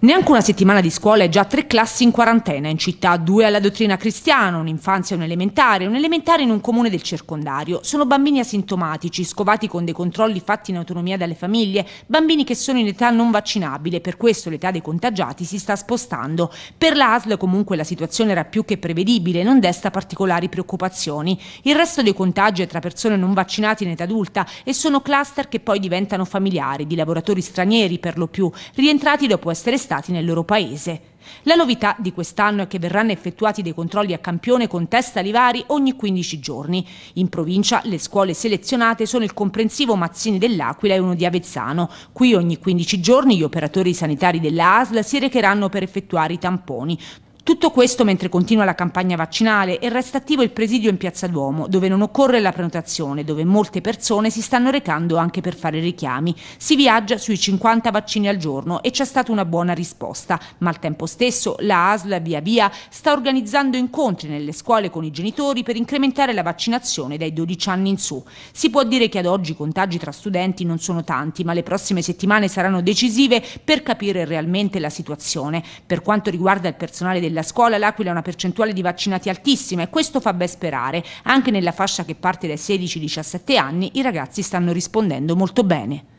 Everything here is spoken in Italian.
Neanche una settimana di scuola e già tre classi in quarantena in città, due alla dottrina cristiana, un'infanzia e un elementare, un elementare in un comune del circondario. Sono bambini asintomatici, scovati con dei controlli fatti in autonomia dalle famiglie, bambini che sono in età non vaccinabile, per questo l'età dei contagiati si sta spostando. Per l'ASL comunque la situazione era più che prevedibile, non desta particolari preoccupazioni. Il resto dei contagi è tra persone non vaccinate in età adulta e sono cluster che poi diventano familiari di lavoratori stranieri per lo più, rientrati dopo essere stati stati nel loro paese. La novità di quest'anno è che verranno effettuati dei controlli a campione con test salivari ogni 15 giorni. In provincia le scuole selezionate sono il comprensivo Mazzini dell'Aquila e uno di Avezzano. Qui ogni 15 giorni gli operatori sanitari della ASL si recheranno per effettuare i tamponi. Tutto questo mentre continua la campagna vaccinale e resta attivo il presidio in Piazza Duomo, dove non occorre la prenotazione, dove molte persone si stanno recando anche per fare richiami. Si viaggia sui 50 vaccini al giorno e c'è stata una buona risposta, ma al tempo stesso la ASL via via sta organizzando incontri nelle scuole con i genitori per incrementare la vaccinazione dai 12 anni in su. Si può dire che ad oggi i contagi tra studenti non sono tanti, ma le prossime settimane saranno decisive per capire realmente la situazione. Per quanto riguarda il personale della L'Aquila. Scuola L'Aquila ha una percentuale di vaccinati altissima e questo fa ben sperare. Anche nella fascia che parte dai 16-17 anni i ragazzi stanno rispondendo molto bene.